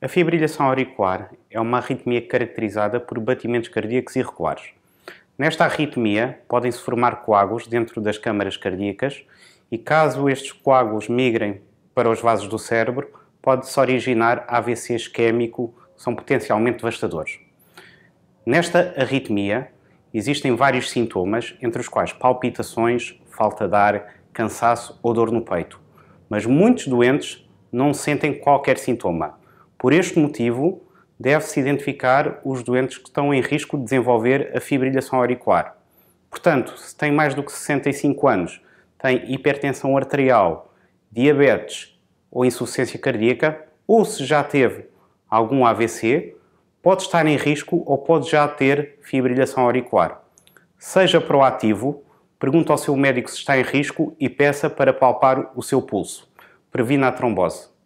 A fibrilhação auricular é uma arritmia caracterizada por batimentos cardíacos irregulares. Nesta arritmia, podem-se formar coágulos dentro das câmaras cardíacas e, caso estes coágulos migrem para os vasos do cérebro, pode-se originar AVC isquémico, que são potencialmente devastadores. Nesta arritmia, existem vários sintomas, entre os quais palpitações, falta de ar, cansaço ou dor no peito. Mas muitos doentes não sentem qualquer sintoma por este motivo, deve-se identificar os doentes que estão em risco de desenvolver a fibrilhação auricular. Portanto, se tem mais do que 65 anos, tem hipertensão arterial, diabetes ou insuficiência cardíaca, ou se já teve algum AVC, pode estar em risco ou pode já ter fibrilhação auricular. Seja proativo, pergunte ao seu médico se está em risco e peça para palpar o seu pulso. Previna a trombose.